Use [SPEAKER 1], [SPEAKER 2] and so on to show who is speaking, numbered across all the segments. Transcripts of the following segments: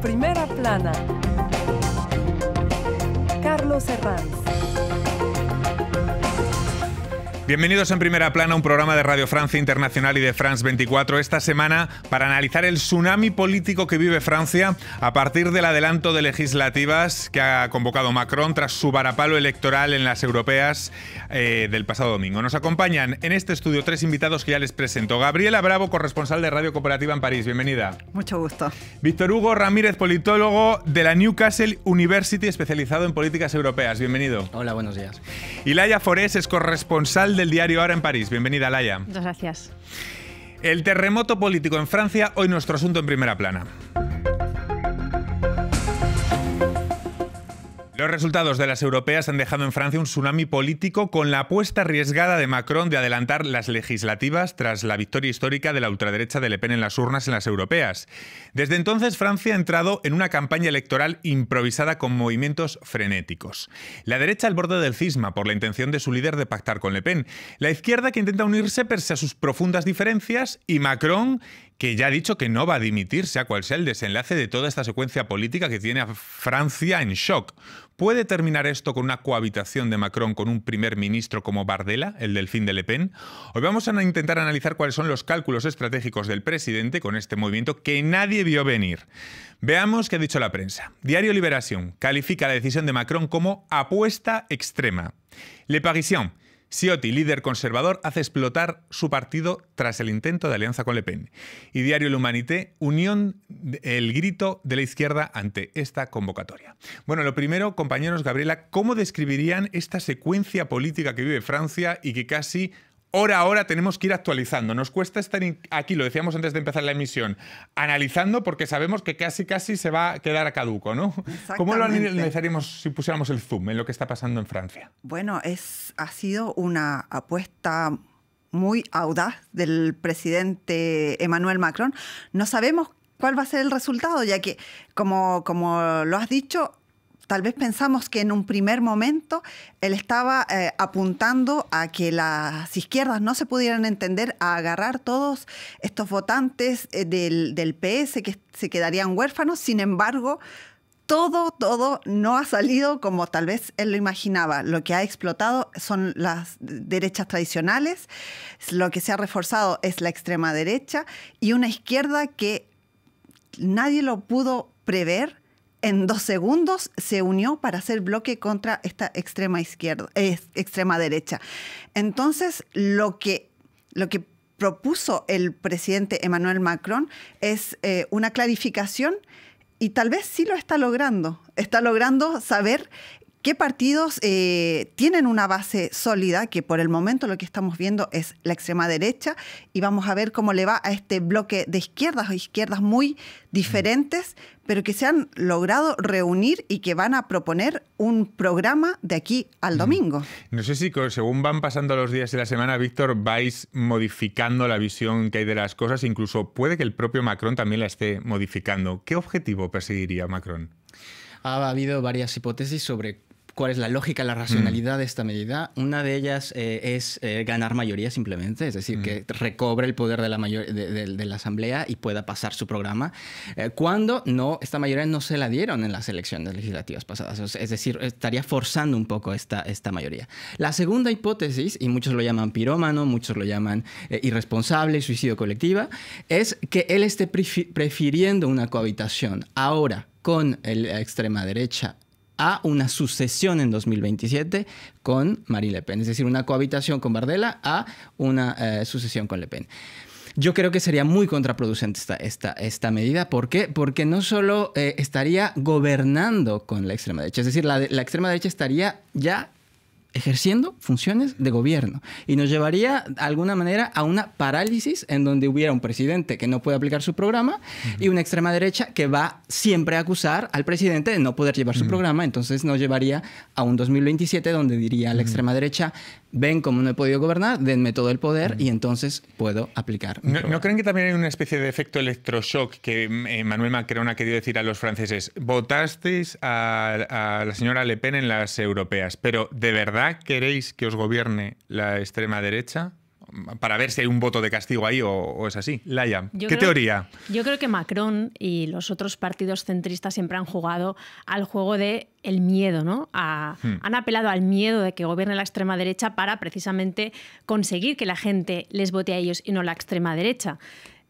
[SPEAKER 1] primera plana, Carlos Herranz.
[SPEAKER 2] Bienvenidos en Primera Plana, a un programa de Radio Francia Internacional y de France 24 esta semana para analizar el tsunami político que vive Francia a partir del adelanto de legislativas que ha convocado Macron tras su varapalo electoral en las europeas eh, del pasado domingo. Nos acompañan en este estudio tres invitados que ya les presento. Gabriela Bravo, corresponsal de Radio Cooperativa en París, bienvenida. Mucho gusto. Víctor Hugo Ramírez, politólogo de la Newcastle University, especializado en políticas europeas, bienvenido. Hola, buenos días. Y Forés es corresponsal del diario Ahora en París. Bienvenida, Laia.
[SPEAKER 1] Muchas gracias.
[SPEAKER 2] El terremoto político en Francia, hoy nuestro asunto en primera plana. Los resultados de las europeas han dejado en Francia un tsunami político con la apuesta arriesgada de Macron de adelantar las legislativas tras la victoria histórica de la ultraderecha de Le Pen en las urnas en las europeas. Desde entonces Francia ha entrado en una campaña electoral improvisada con movimientos frenéticos. La derecha al borde del cisma por la intención de su líder de pactar con Le Pen, la izquierda que intenta unirse pese a sus profundas diferencias y Macron que ya ha dicho que no va a dimitir, sea cual sea el desenlace de toda esta secuencia política que tiene a Francia en shock. ¿Puede terminar esto con una cohabitación de Macron con un primer ministro como Bardella, el delfín de Le Pen? Hoy vamos a intentar analizar cuáles son los cálculos estratégicos del presidente con este movimiento que nadie vio venir. Veamos qué ha dicho la prensa. Diario Liberación califica la decisión de Macron como apuesta extrema. Le Parisien Ciotti, líder conservador, hace explotar su partido tras el intento de alianza con Le Pen. Y Diario L'Humanité, unión, el grito de la izquierda ante esta convocatoria. Bueno, lo primero, compañeros, Gabriela, ¿cómo describirían esta secuencia política que vive Francia y que casi Ahora ahora tenemos que ir actualizando. Nos cuesta estar aquí, lo decíamos antes de empezar la emisión, analizando porque sabemos que casi casi se va a quedar a caduco, ¿no? ¿Cómo lo analizaríamos si pusiéramos el zoom en lo que está pasando en Francia?
[SPEAKER 3] Bueno, es, ha sido una apuesta muy audaz del presidente Emmanuel Macron. No sabemos cuál va a ser el resultado, ya que, como, como lo has dicho, tal vez pensamos que en un primer momento él estaba eh, apuntando a que las izquierdas no se pudieran entender, a agarrar todos estos votantes eh, del, del, PS que se quedarían huérfanos. Sin embargo, todo, todo no ha salido como tal vez él lo imaginaba. Lo que ha explotado son las derechas tradicionales, lo que se ha reforzado es la extrema derecha y una izquierda que nadie lo pudo prever en dos segundos se unió para hacer bloque contra esta extrema izquierda, eh, extrema derecha. Entonces, lo que, lo que propuso el presidente Emmanuel Macron es eh, una clarificación y tal vez sí lo está logrando. Está logrando saber qué partidos eh, tienen una base sólida, que por el momento lo que estamos viendo es la extrema derecha, y vamos a ver cómo le va a este bloque de izquierdas o izquierdas muy diferentes, pero que se han logrado reunir y que van a proponer un programa de aquí al domingo.
[SPEAKER 2] No sé si según van pasando los días y la semana, Víctor, vais modificando la visión que hay de las cosas, incluso puede que el propio Macron también la esté modificando. ¿Qué objetivo perseguiría Macron?
[SPEAKER 4] Ha habido varias hipótesis sobre cuál es la lógica, la mm. racionalidad de esta medida. Una de ellas eh, es eh, ganar mayoría simplemente, es decir, que mm. recobre el poder de la, de, la Asamblea y pueda pasar su programa, eh, cuando no, esta mayoría no se la dieron en las elecciones legislativas pasadas. Es decir, estaría forzando un poco esta, esta mayoría. La segunda hipótesis, y muchos lo llaman pirómano, muchos lo llaman irresponsable, suicidio colectiva, es que él esté prefiriendo una cohabitación ahora con la extrema derecha a una sucesión en 2027 con Marie Le Pen, es decir, una cohabitación con Bardella a una eh, sucesión con Le Pen. Yo creo que sería muy contraproducente esta, esta, esta medida. ¿Por qué? Porque no solo eh, estaría gobernando con la extrema derecha, es decir, la, la extrema derecha estaría ya ejerciendo funciones de gobierno y nos llevaría de alguna manera a una parálisis en donde hubiera un presidente que no puede aplicar su programa y una extrema derecha que va siempre a acusar al presidente de no poder llevar su programa, entonces nos llevaría a un 2027 donde diría la extrema derecha, ven como no he podido gobernar, denme todo el poder y entonces puedo aplicar.
[SPEAKER 2] ¿No, creen que también hay una especie de efecto electroshock que eh, Manuel Macron ha querido decir a los franceses? Votasteis a la señora Le Pen en las europeas, pero de verdad queréis que os gobierne la extrema derecha? Para ver si hay un voto de castigo ahí o, es así. Laia, ¿qué teoría?
[SPEAKER 1] Yo creo que Macron y los otros partidos centristas siempre han jugado al juego de el miedo, ¿no? Hmm. Han apelado al miedo de que gobierne la extrema derecha para precisamente conseguir que la gente les vote a ellos y no la extrema derecha.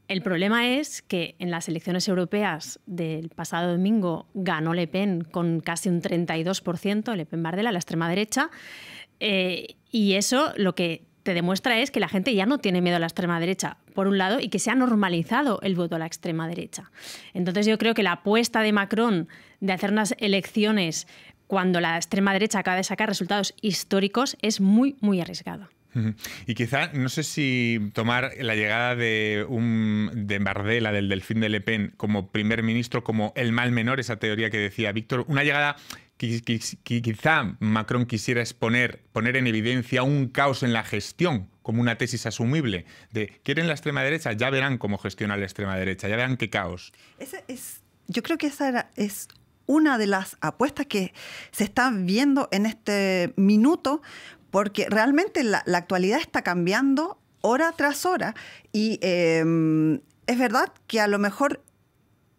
[SPEAKER 1] El problema es que en las elecciones europeas del pasado domingo ganó Le Pen con casi un 32%, Le Pen Bardella, la extrema derecha, eh, y eso lo que te demuestra es que la gente ya no tiene miedo a la extrema derecha, por un lado, y que se ha normalizado el voto a la extrema derecha. Entonces yo creo que la apuesta de Macron de hacer unas elecciones cuando la extrema derecha acaba de sacar resultados históricos es muy, muy arriesgada.
[SPEAKER 2] Y quizá, no sé si tomar la llegada de, un, Bardella, del delfín de Le Pen, como primer ministro, como el mal menor, esa teoría que decía Víctor, una llegada que, quizá Macron quisiera exponer, poner en evidencia un caos en la gestión, como una tesis asumible, de quieren la extrema derecha, ya verán cómo gestiona la extrema derecha, ya verán qué caos.
[SPEAKER 3] yo creo que esa es una de las apuestas que se están viendo en este minuto, porque realmente la, actualidad está cambiando hora tras hora y em, es verdad que a lo mejor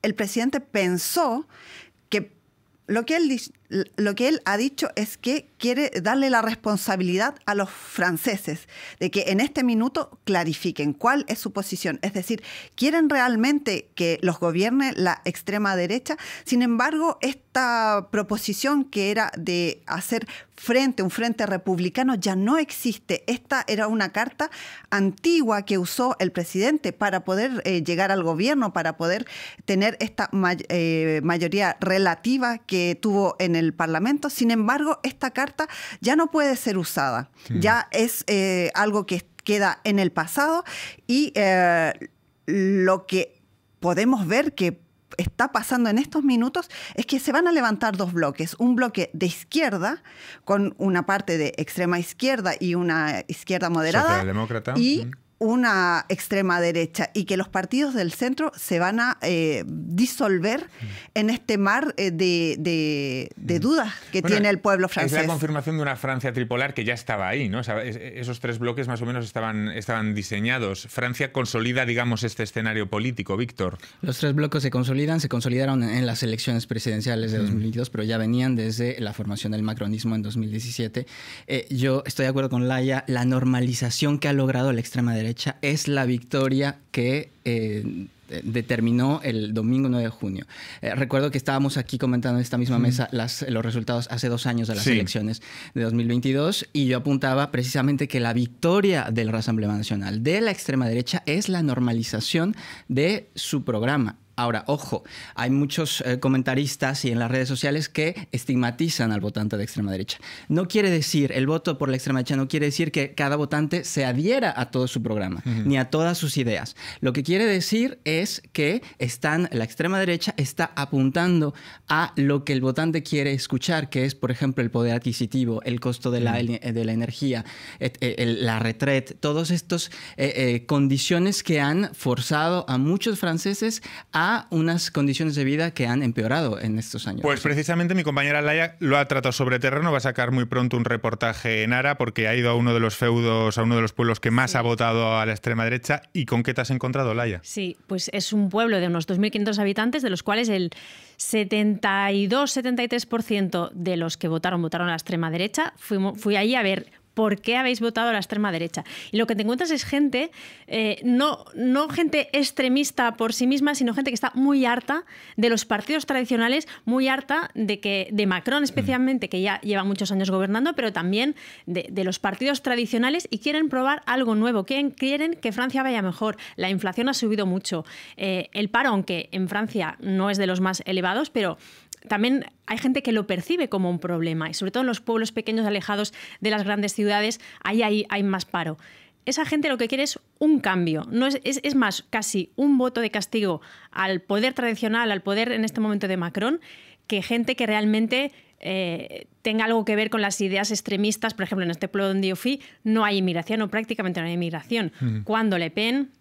[SPEAKER 3] el presidente pensó que lo que él lo que él ha dicho es que quiere darle la responsabilidad a los franceses de que en este minuto clarifiquen cuál es su posición. Es decir, quieren realmente que los gobierne la extrema derecha. Sin embargo, esta proposición que era de hacer frente, un frente republicano, ya no existe. Esta era una carta antigua que usó el presidente para poder eh, llegar al gobierno, para poder tener esta eh, mayoría relativa que tuvo en el Parlamento. Sin embargo, esta carta ya no puede ser usada. Ya es eh, algo que queda en el pasado y eh, lo que podemos ver que está pasando en estos minutos es que se van a levantar dos bloques, un bloque de izquierda con una parte de extrema izquierda y una izquierda moderada y una extrema derecha y que los partidos del centro se van a eh, disolver mm. en este mar eh, de, de, mm. dudas que tiene el pueblo francés. Es la
[SPEAKER 2] confirmación de una Francia tripolar que ya estaba ahí, ¿no? esos tres bloques más o menos estaban, estaban diseñados. Francia consolida, digamos, este escenario político, Víctor. Los tres
[SPEAKER 4] bloques se consolidan, se consolidaron en las elecciones presidenciales de 2022, mm. pero ya venían desde la formación del macronismo en 2017. Eh, yo estoy de acuerdo con Laia, la normalización que ha logrado la extrema derecha es la victoria que eh, determinó el domingo 9 de junio. Eh, recuerdo que estábamos aquí comentando en esta misma mesa los resultados hace dos años de las elecciones de 2022 y yo apuntaba precisamente que la victoria del Rassemblement Nacional de la extrema derecha es la normalización de su programa Ahora, ojo, hay muchos eh, comentaristas y en las redes sociales que estigmatizan al votante de extrema derecha. No quiere decir, el voto por la extrema derecha no quiere decir que cada votante se adhiera a todo su programa, ni a todas sus ideas. Lo que quiere decir es que están, la extrema derecha está apuntando a lo que el votante quiere escuchar, que es, por ejemplo, el poder adquisitivo, el costo de, la, de la, energía, e, la retret, todas estas eh, eh, condiciones que han forzado a muchos franceses a unas condiciones de vida que han empeorado en estos años.
[SPEAKER 2] Pues precisamente mi compañera Laia lo ha tratado sobre terreno, va a sacar muy pronto un reportaje en Ara porque ha ido a uno de los feudos, a uno de los pueblos que más ha votado a la extrema derecha. ¿Y con qué te has encontrado, Laia?
[SPEAKER 1] Sí, pues es un pueblo de unos 2.500 habitantes, de los cuales el 72-73% de los que votaron votaron a la extrema derecha. Fui, fui ahí a ver por qué habéis votado a la extrema derecha. Y lo que te encuentras es gente, eh, no, no gente extremista por sí misma, sino gente que está muy harta de los partidos tradicionales, muy harta de que de Macron mm. especialmente, que ya lleva muchos años gobernando, pero también de, los partidos tradicionales y quieren probar algo nuevo, quieren, quieren, que Francia vaya mejor. La inflación ha subido mucho, eh, el paro, aunque en Francia no es de los más elevados, pero también hay gente que lo percibe como un problema y sobre todo en los pueblos pequeños alejados de las grandes ciudades, ahí hay, más paro. Esa gente lo que quiere es un cambio, no es, más casi un voto de castigo al poder tradicional, al poder en este momento de Macron, que gente que realmente eh, tenga algo que ver con las ideas extremistas. Por ejemplo, en este pueblo donde yo fui no hay inmigración o prácticamente no hay inmigración. Cuando Le Pen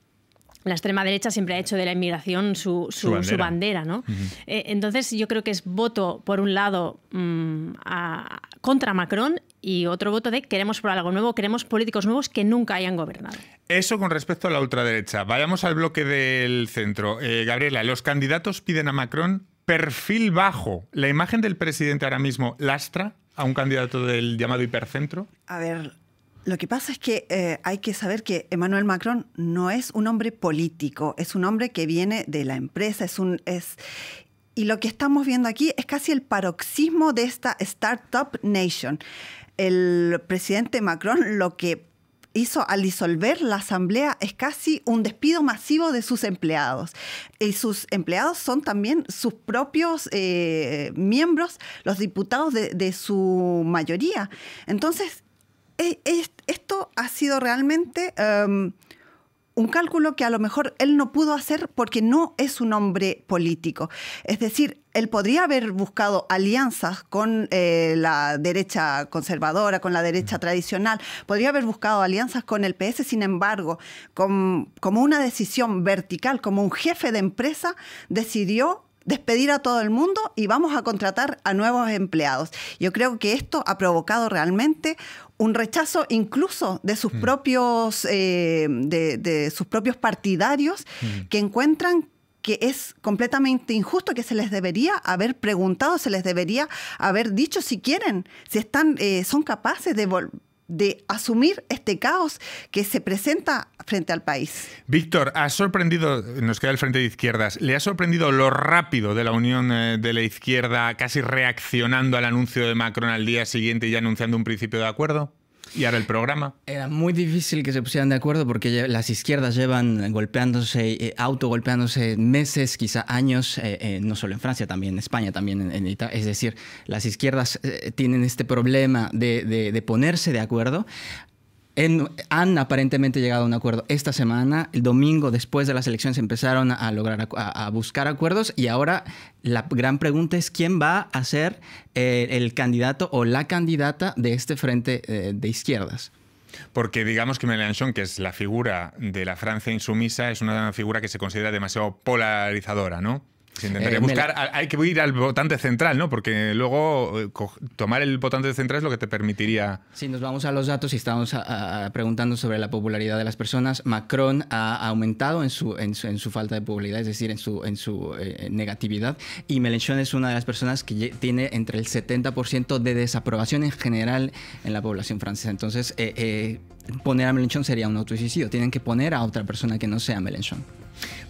[SPEAKER 1] la extrema derecha siempre ha hecho de la inmigración su, su, bandera. ¿no? Eh, entonces yo creo que es voto, por un lado, mm, contra Macron y otro voto de queremos por algo nuevo, queremos políticos nuevos que nunca hayan gobernado.
[SPEAKER 2] Eso con respecto a la ultraderecha. Vayamos al bloque del centro. Eh, Gabriela, los candidatos piden a Macron perfil bajo. La imagen del presidente ahora mismo lastra a un candidato del llamado hipercentro?
[SPEAKER 3] A ver, lo que pasa es que eh, hay que saber que Emmanuel Macron no es un hombre político, es un hombre que viene de la empresa, es un es y lo que estamos viendo aquí es casi el paroxismo de esta startup nation. El presidente Macron lo que hizo al disolver la asamblea es casi un despido masivo de sus empleados. Y sus empleados son también sus propios eh, miembros, los diputados de, de, su mayoría. Entonces, e, e, esto ha sido realmente em, un cálculo que a lo mejor él no pudo hacer porque no es un hombre político. Es decir, él podría haber buscado alianzas con eh, la derecha conservadora, con la derecha mm. tradicional, podría haber buscado alianzas con el PS, sin embargo, como una decisión vertical, como un jefe de empresa, decidió despedir a todo el mundo y vamos a contratar a nuevos empleados. Yo creo que esto ha provocado realmente un rechazo incluso de sus mm. propios eh, de, sus propios partidarios mm. que encuentran que es completamente injusto, que se les debería haber preguntado, se les debería haber dicho si quieren, si están, eh, son capaces de de asumir este caos que se presenta frente al país.
[SPEAKER 2] Víctor, ha sorprendido, nos queda el frente de izquierdas, ¿le ha sorprendido lo rápido de la unión eh, de la izquierda casi reaccionando al anuncio de Macron al día siguiente y anunciando un principio de acuerdo? Y ahora el programa.
[SPEAKER 4] Era muy difícil que se pusieran de acuerdo porque las izquierdas llevan golpeándose, eh, autogolpeándose meses, quizá años, eh, eh, no solo en Francia, también en España, también en, Italia. Es decir, las izquierdas tienen este problema de, de ponerse de acuerdo han aparentemente llegado a un acuerdo esta semana. El domingo, después de las elecciones, empezaron a lograr a, buscar acuerdos y ahora la gran pregunta es quién va a ser eh, el candidato o la candidata de este frente
[SPEAKER 2] eh, de izquierdas. Porque digamos que Mélenchon, que es la figura de la Francia insumisa, es una figura que se considera demasiado polarizadora, ¿no? Eh, hay que ir al votante central, ¿no? Porque luego eh, tomar el votante central es lo que te permitiría.
[SPEAKER 4] Si sí, nos vamos a los datos y estamos ah, ah, preguntando sobre la popularidad de las personas, Macron ha aumentado en su, en su, falta de popularidad, es decir, en su, en su eh, negatividad, y Melenchon es una de las personas que tiene entre el 70% de desaprobación en general en la población francesa. Entonces, poner a Melenchon sería un autosuicidio. Tienen que poner a otra persona que no sea Melenchon.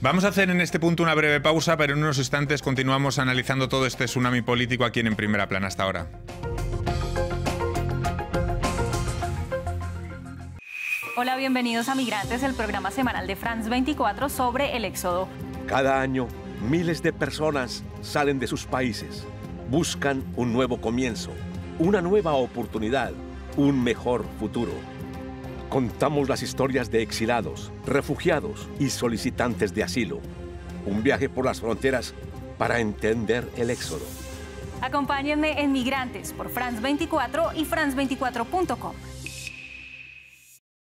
[SPEAKER 2] Vamos a hacer en este punto una breve pausa, pero en unos instantes continuamos analizando todo este tsunami político aquí en Primera Plana hasta ahora.
[SPEAKER 1] Hola, bienvenidos a Migrantes, el programa semanal de France 24 sobre el éxodo.
[SPEAKER 2] Cada año, miles de personas salen de sus países, buscan un nuevo comienzo, una nueva oportunidad, un mejor futuro contamos las historias de exilados, refugiados y solicitantes de asilo. Un viaje por las fronteras para entender el éxodo.
[SPEAKER 1] Acompáñenme en Migrantes por France 24 y France24.com.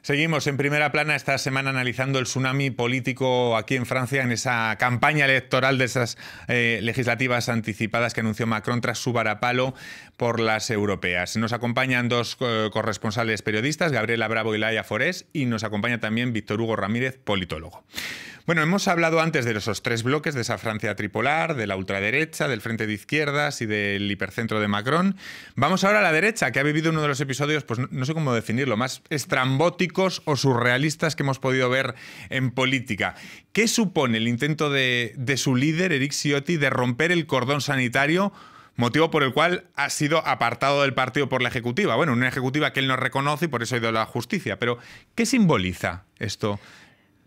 [SPEAKER 2] Seguimos en primera plana esta semana analizando el tsunami político aquí en Francia en esa campaña electoral de esas eh, legislativas anticipadas que anunció Macron tras su varapalo por las europeas. Nos acompañan dos eh, corresponsales periodistas, Gabriela Bravo y Laia Forés, y nos acompaña también Víctor Hugo Ramírez, politólogo. Bueno, hemos hablado antes de esos tres bloques, de esa Francia tripolar, de la ultraderecha, del Frente de Izquierdas y del hipercentro de Macron. Vamos ahora a la derecha, que ha vivido uno de los episodios, pues no sé cómo definirlo, más estrambóticos o surrealistas que hemos podido ver en política. ¿Qué supone el intento de, su líder, Eric Ciotti, de romper el cordón sanitario? motivo por el cual ha sido apartado del partido por la Ejecutiva. Bueno, una Ejecutiva que él no reconoce y por eso ha ido a la justicia. Pero, ¿qué simboliza esto?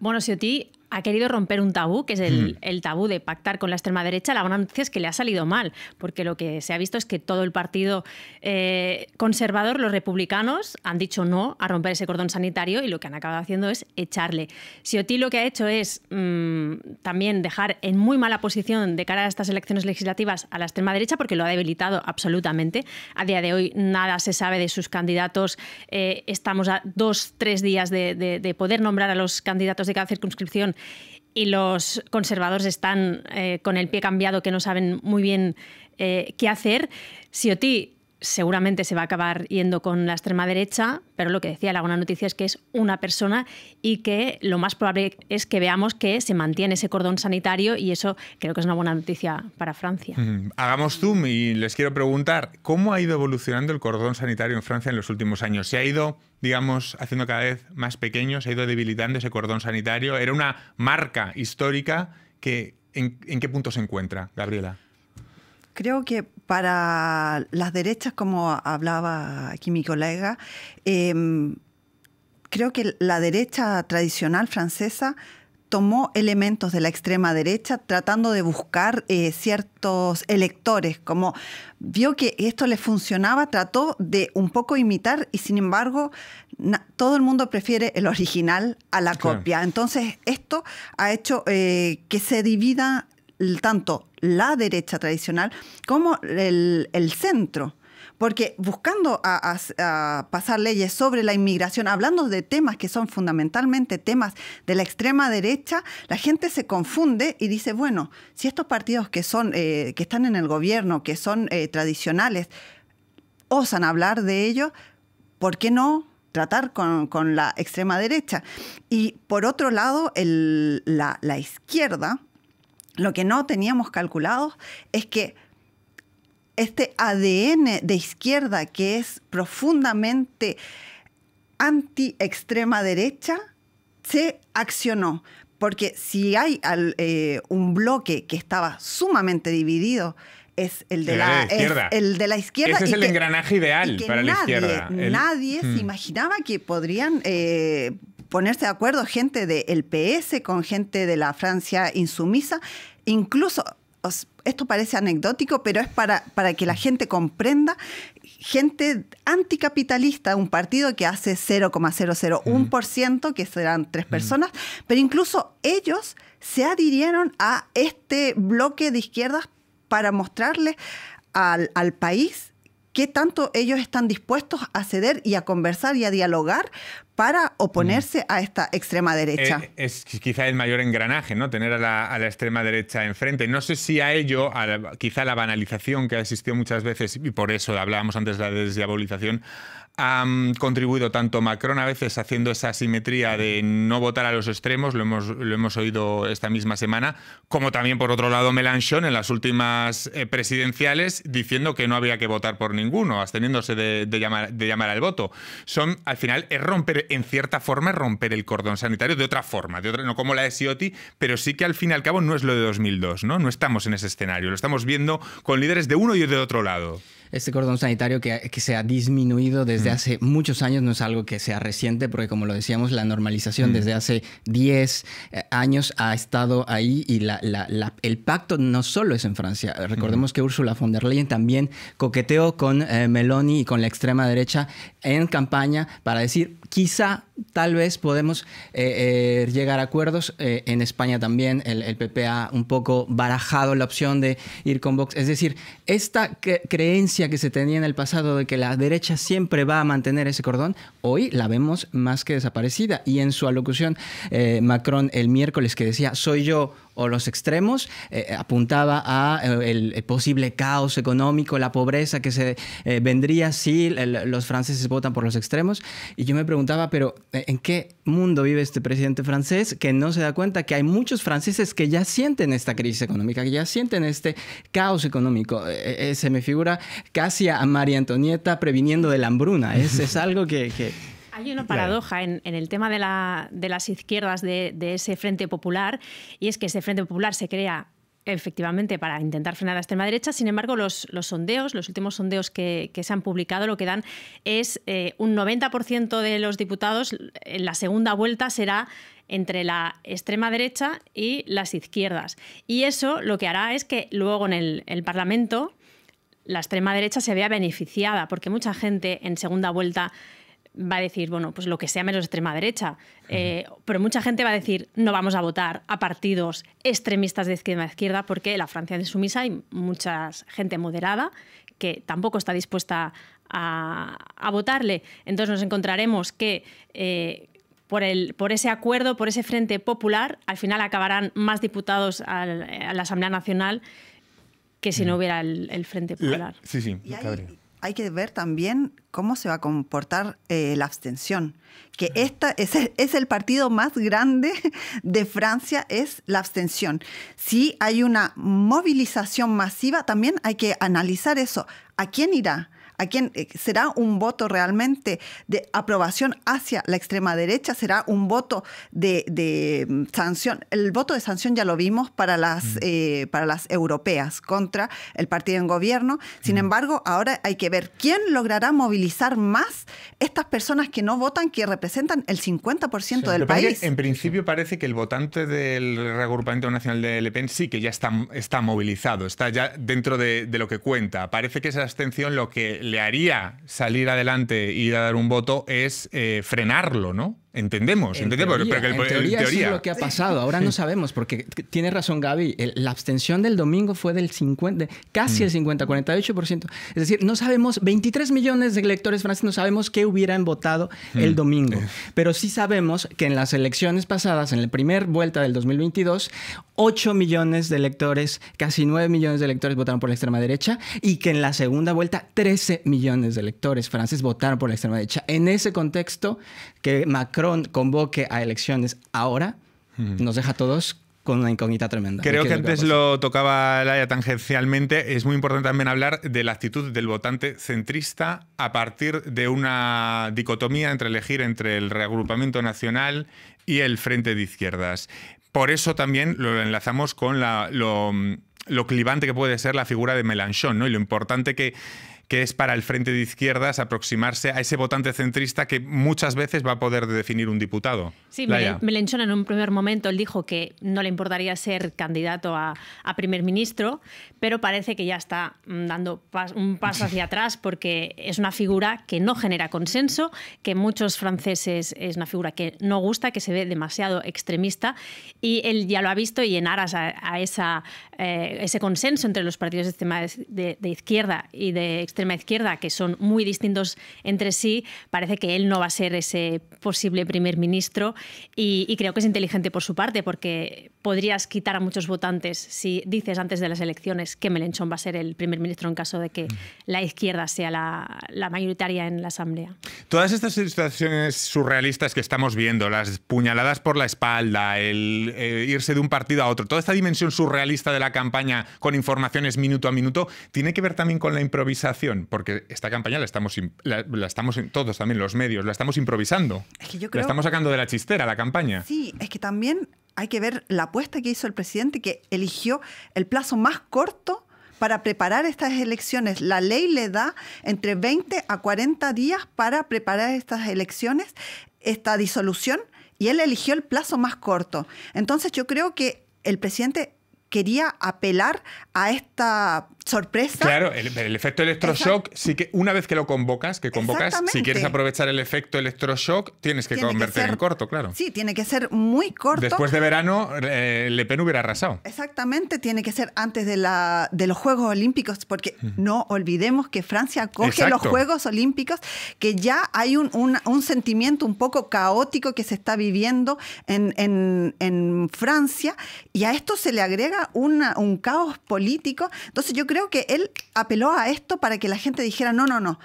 [SPEAKER 1] Bueno, Ciotti ha querido romper un tabú, que es mm. el, tabú de pactar con la extrema derecha. La buena noticia es que le ha salido mal, porque lo que se ha visto es que todo el partido eh, conservador, los republicanos, han dicho no a romper ese cordón sanitario y lo que han acabado haciendo es echarle. Siotí lo que ha hecho es mm, también dejar en muy mala posición de cara a estas elecciones legislativas a la extrema derecha, porque lo ha debilitado absolutamente. A día de hoy nada se sabe de sus candidatos. Eh, estamos a dos, tres días de poder nombrar a los candidatos de cada circunscripción y los conservadores están eh, con el pie cambiado que no saben muy bien eh, qué hacer. ti seguramente se va a acabar yendo con la extrema derecha, pero lo que decía la buena noticia es que es una persona y que lo más probable es que veamos que se mantiene ese cordón sanitario y eso creo que es una buena noticia para Francia.
[SPEAKER 2] Hagamos zoom y les quiero preguntar, ¿cómo ha ido evolucionando el cordón sanitario en Francia en los últimos años? ¿Se ha ido, digamos, haciendo cada vez más pequeño? ¿Se ha ido debilitando ese cordón sanitario? Era una marca histórica que... ¿En, ¿En qué punto se encuentra, Gabriela?
[SPEAKER 3] Creo que para las derechas, como hablaba aquí mi colega, em, creo que la derecha tradicional francesa tomó elementos de la extrema derecha tratando de buscar eh, ciertos electores, como vio que esto le funcionaba, trató de un poco imitar y sin embargo todo el mundo prefiere el original a la copia. Entonces esto ha hecho eh, que se divida tanto la derecha tradicional como el, centro porque buscando a, pasar leyes sobre la inmigración, hablando de temas que son fundamentalmente temas de la extrema derecha, la gente se confunde y dice, bueno, si estos partidos que son, eh, que están en el gobierno, que son eh, tradicionales, osan hablar de ello, ¿por qué no? tratar con, la extrema derecha. Y por otro lado, la izquierda, lo que no teníamos calculado es que este ADN de izquierda que es profundamente anti-extrema derecha se accionó. Porque si hay eh, un bloque que estaba sumamente dividido, es el de, la, el de la izquierda. Ese es el engranaje
[SPEAKER 2] ideal para la izquierda. Nadie se hmm.
[SPEAKER 3] imaginaba que podrían eh, ponerse de acuerdo gente del PS con gente de la Francia insumisa, incluso esto parece anecdótico, pero es para, para que la gente comprenda, gente anticapitalista, un partido que hace 0,001%, que serán tres mm. personas, pero incluso ellos se adhirieron a este bloque de izquierdas para mostrarle al, al país qué tanto ellos están dispuestos a ceder y a conversar y a dialogar para mm. oponerse a esta extrema derecha. Eh,
[SPEAKER 2] es, quizá el mayor engranaje, ¿no? Tener a la, extrema derecha enfrente. No sé si a ello, a quizá la banalización que ha existido muchas veces, y por eso hablábamos antes de la desdiabolización, ha contribuido tanto Macron a veces haciendo esa asimetría de no votar a los extremos, lo hemos, lo hemos oído esta misma semana, como también por otro lado Melanchon en las últimas eh, presidenciales diciendo que no había que votar por ninguno, absteniéndose de, de, llamar, de llamar al voto. Son, al final, es romper en cierta forma romper el cordón sanitario de otra forma, de no como la de Ciotti, pero sí que al fin y al cabo no es lo de 2002, ¿no? No estamos en ese escenario, lo estamos viendo con líderes de uno y de otro lado
[SPEAKER 4] este cordón sanitario que, que se ha disminuido desde hace muchos años, no es algo que sea reciente, porque como lo decíamos, la normalización desde hace 10 eh, años ha estado ahí y la, el pacto no solo es en Francia. Recordemos que Ursula von der Leyen también coqueteó con eh, Meloni y con la extrema derecha en campaña para decir, quizá tal vez podemos eh, eh, llegar a acuerdos. Eh, en España también el, el, PP ha un poco barajado la opción de ir con Vox. Es decir, esta creencia que se tenía en el pasado de que la derecha siempre va a mantener ese cordón, hoy la vemos más que desaparecida. Y en su alocución, Macron el miércoles que decía, soy yo o los extremos, eh, eh, apuntaba a eh, el, posible caos económico, la pobreza que se vendría si los franceses votan por los extremos. Y yo me preguntaba, pero ¿en qué mundo vive este presidente francés que no se da cuenta que hay muchos franceses que ya sienten esta crisis económica, que ya sienten este caos económico? se me figura casi a María Antonieta previniendo de la hambruna. Es, es algo que, que
[SPEAKER 1] hay una paradoja en, el tema de, las izquierdas de, ese Frente Popular, y es que ese Frente Popular se crea efectivamente para intentar frenar a la extrema derecha. Sin embargo, los, los sondeos, los últimos sondeos que, se han publicado, lo que dan es eh, un 90% de los diputados en la segunda vuelta será entre la extrema derecha y las izquierdas. Y eso lo que hará es que luego en el Parlamento la extrema derecha se vea beneficiada, porque mucha gente en segunda vuelta va a decir, bueno, pues lo que sea menos extrema derecha. Eh, pero mucha gente va a decir, no vamos a votar a partidos extremistas de izquierda a izquierda porque la Francia de sumisa hay mucha gente moderada que tampoco está dispuesta a, votarle. Entonces nos encontraremos que... Eh, por, el, por, ese acuerdo, por ese frente popular, al final acabarán más diputados a la Asamblea Nacional que si no hubiera el, Frente Popular. Sí, sí, sí, hay que ver
[SPEAKER 3] también cómo se va a comportar eh, la abstención. Que esta es el, partido más grande de Francia, es la abstención. Si hay una movilización masiva, también hay que analizar eso. ¿A quién irá? ¿A quién eh, será un voto realmente de aprobación hacia la extrema derecha? ¿Será un voto de, mm, sanción? El voto de sanción ya lo vimos para las, mm. eh, para las europeas contra el partido en gobierno. Sin mm. embargo, ahora hay que ver quién logrará movilizar más estas personas que no votan, que representan el 50% del país.
[SPEAKER 2] en principio parece que el votante del reagrupamiento nacional de Le Pen sí que ya está, está movilizado, está ya dentro de, de lo que cuenta. Parece que esa abstención lo que le haría salir adelante y dar un voto es eh, frenarlo, ¿no? Entendemos, entendemos. pero que el, en teoría, lo que ha pasado.
[SPEAKER 4] Ahora no sabemos, porque tiene razón Gaby. la abstención del domingo fue del 50, casi mm. el 50, 48%. Es decir, no sabemos, 23 millones de electores franceses no sabemos qué hubieran votado mm. el domingo. Eh. Pero sí sabemos que en las elecciones pasadas, en la primera vuelta del 2022, 8 millones de electores, casi 9 millones de electores votaron por la extrema derecha y que en la segunda vuelta 13 millones de electores franceses votaron por la extrema derecha. En ese contexto que Macron convoque a elecciones ahora nos deja a todos con una incógnita tremenda. Creo que antes
[SPEAKER 2] lo tocaba Laia tangencialmente. Es muy importante también hablar de la actitud del votante centrista a partir de una dicotomía entre elegir entre el reagrupamiento nacional y el frente de izquierdas. Por eso también lo enlazamos con lo, clivante que puede ser la figura de Melanchón ¿no? y lo importante que que es para el frente de izquierdas aproximarse a ese votante centrista que muchas veces va a poder definir un diputado. Sí, Laia.
[SPEAKER 1] en un primer momento él dijo que no le importaría ser candidato a, primer ministro, pero parece que ya está mm, dando un paso hacia atrás porque es una figura que no genera consenso, que muchos franceses es una figura que no gusta, que se ve demasiado extremista y él ya lo ha visto y en aras a, esa, eh, ese consenso entre los partidos de, de, de izquierda y de extrema extrema izquierda, que son muy distintos entre sí, parece que él no va a ser ese posible primer ministro y, creo que es inteligente por su parte porque podrías quitar a muchos votantes si dices antes de las elecciones que Melenchón va a ser el primer ministro en caso de que la izquierda sea la, mayoritaria en la Asamblea.
[SPEAKER 2] Todas estas situaciones surrealistas que estamos viendo, las puñaladas por la espalda, el eh, irse de un partido a otro, toda esta dimensión surrealista de la campaña con informaciones minuto a minuto, ¿tiene que ver también con la improvisación? porque esta campaña la estamos, la, todos también, los medios, la estamos improvisando. La estamos sacando de la chistera, la campaña.
[SPEAKER 3] Sí, es que también hay que ver la apuesta que hizo el presidente, que eligió el plazo más corto para preparar estas elecciones. La ley le da entre 20 a 40 días para preparar estas elecciones, esta disolución, y él eligió el plazo más corto. Entonces yo creo que el presidente quería apelar a esta sorpresa. Claro,
[SPEAKER 2] el, efecto electroshock, sí que una vez que lo convocas, que convocas, si quieres aprovechar el efecto electroshock, tienes que convertir en corto, claro.
[SPEAKER 3] Sí, tiene que ser muy corto. Después de
[SPEAKER 2] verano, eh, Le Pen hubiera arrasado.
[SPEAKER 3] Exactamente, tiene que ser antes de, la, de los Juegos Olímpicos, porque no olvidemos que Francia coge los Juegos Olímpicos, que ya hay un, sentimiento un poco caótico que se está viviendo en, en, Francia, y a esto se le agrega una, un caos político. Entonces yo creo creo que él apeló a esto para que la gente dijera, no, no, no,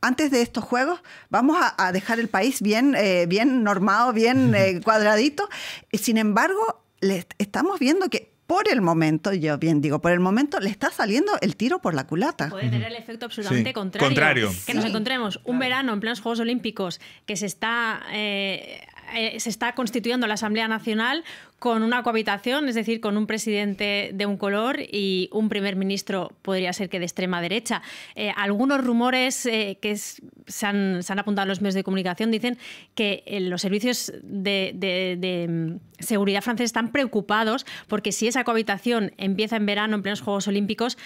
[SPEAKER 3] antes de estos juegos, vamos a, dejar el país bien, eh, bien normado, bien eh, cuadradito. Sin embargo, le estamos viendo que por el momento, yo bien digo, por el momento le está saliendo el tiro por la culata. Puede tener
[SPEAKER 1] el efecto absolutamente contrario. Que nos encontremos un verano en plenos Juegos Olímpicos que se está eh, eh, se está constituyendo la Asamblea Nacional con una cohabitación, es decir, con un presidente de un color y un primer ministro, podría ser que de extrema derecha. Eh, algunos rumores eh, que se, han, apuntado en los medios de comunicación dicen que los servicios de, mm, seguridad franceses están preocupados porque si esa cohabitación empieza en verano, en plenos Juegos Olímpicos,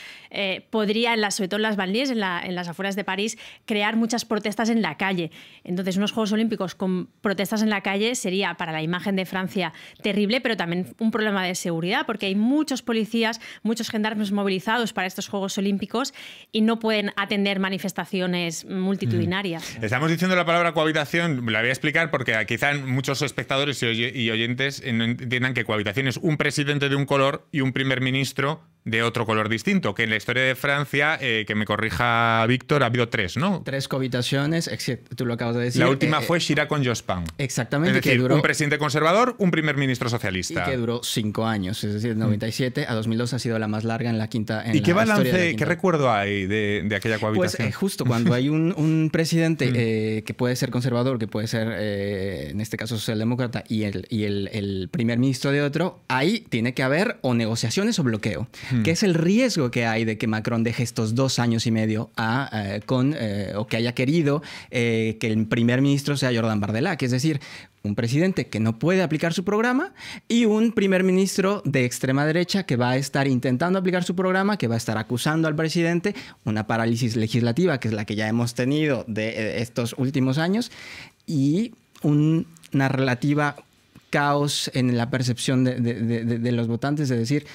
[SPEAKER 1] podría, en las, sobre todo en las banlieues, en las afueras de París, crear muchas protestas en la calle. Entonces, unos Juegos Olímpicos con protestas en la calle sería para la imagen de Francia terrible, pero también un problema de seguridad, porque hay muchos policías, muchos gendarmes movilizados para estos Juegos Olímpicos y no pueden atender manifestaciones multitudinarias. Mm.
[SPEAKER 2] Estamos diciendo la palabra cohabitación, la voy a explicar porque quizá muchos espectadores y oyentes no entiendan que cohabitación es un presidente de un color y un primer ministro de otro color distinto, que en la historia de Francia, eh, que me corrija Víctor, ha habido tres, ¿no? Tres
[SPEAKER 4] cohabitaciones, tú lo acabas de decir. La última eh, fue eh,
[SPEAKER 2] Chirac con Jospin. Exactamente un presidente
[SPEAKER 4] conservador, un primer ministro socialista. que duró cinco años, es decir, de 97 a 2002 ha sido la más larga en la
[SPEAKER 2] quinta. En ¿Y qué balance, qué recuerdo hay de, aquella pues, eh, cohabitación? Pues justo cuando hay un,
[SPEAKER 4] presidente mm. eh, que puede ser conservador, que puede ser, eh, en este caso, socialdemócrata, y, el, y el, primer ministro de otro, ahí tiene que haber o negociaciones o bloqueo, ¿Qué mm. que es el riesgo que hay de que Macron deje estos dos años y medio ah, con, o que haya querido que el primer ministro sea Jordan Bardella, que es decir, un presidente que no puede aplicar su programa y un primer ministro de extrema derecha que va a estar intentando aplicar su programa, que va a estar acusando al presidente, una parálisis legislativa que es la que ya hemos tenido de eh, estos últimos años y una relativa caos en la percepción de, de los votantes, de decir,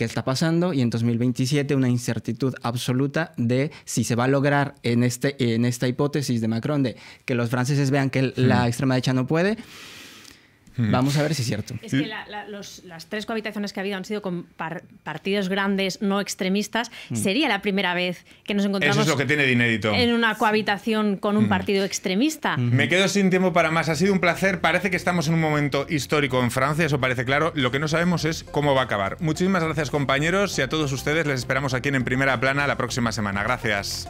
[SPEAKER 4] qué está pasando y en 2027 una incertidumbre absoluta de si se va a lograr en, este, en esta hipótesis de Macron de que los franceses vean que la extrema derecha no puede Vamos
[SPEAKER 2] a ver si es cierto. Es que
[SPEAKER 1] las tres cohabitaciones que ha habido han sido con partidos grandes, no extremistas. Mm. Sería la primera vez que nos encontramos lo que
[SPEAKER 2] tiene inédito. en
[SPEAKER 1] una cohabitación con un mm. partido extremista. Mm-hmm. Me
[SPEAKER 2] quedo sin tiempo para más. Ha sido un placer. Parece que estamos en un momento histórico en Francia, eso parece claro. Lo que no sabemos es cómo va a acabar. Muchísimas gracias compañeros y a todos ustedes les esperamos aquí en, en Primera Plana la próxima semana. Gracias.